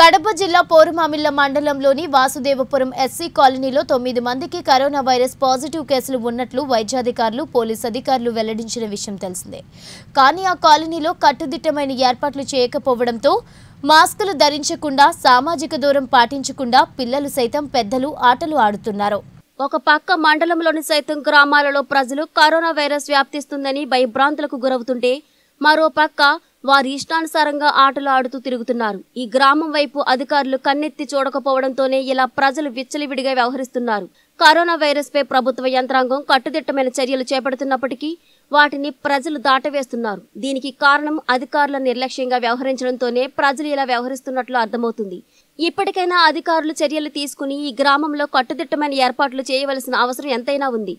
కడప జిల్లా పోరుమామిళ్ల మండలంలోని వాసుదేవపురం ఎస్సీ కాలనీలో తొమ్మిది మందికి కరోనా వైరస్ పాజిటివ్ కేసులు ఉన్నట్లు వైద్యాధికారులు పోలీసు అధికారులు వెల్లడించిన విషయం తెలిసిందే కానీ ఆ కాలనీలో కట్టుదిట్టమైన ఏర్పాట్లు చేయకపోవడంతో మాస్కులు ధరించకుండా సామాజిక దూరం పాటించకుండా పిల్లలు సైతం పెద్దలు ఆటలు ఆడుతున్నారు ఒక పక్క మండలంలోని సైతం గ్రామాలలో ప్రజలు కరోనా వైరస్ వ్యాప్తిస్తుందని భయభ్రాంతులకు గురవుతుంటే మరో పక్క వారి ఇష్టానుసారంగా ఆటలు ఆడుతూ తిరుగుతున్నారు ఈ గ్రామం వైపు అధికారులు కన్నెత్తి చూడకపోవడంతోనే ఇలా ప్రజలు విచ్చలివిడిగా వ్యవహరిస్తున్నారు కరోనా వైరస్పై ప్రభుత్వ యంత్రాంగం కట్టుదిట్టమైన చర్యలు చేపడుతున్నప్పటికీ వాటిని ప్రజలు దాటవేస్తున్నారు దీనికి కారణం అధికారుల నిర్లక్ష్యంగా వ్యవహరించడంతోనే ప్రజలు ఇలా వ్యవహరిస్తున్నట్లు అర్థమవుతుంది ఇప్పటికైనా అధికారులు చర్యలు తీసుకుని ఈ గ్రామంలో కట్టుదిట్టమైన ఏర్పాట్లు చేయవలసిన అవసరం ఎంతైనా ఉంది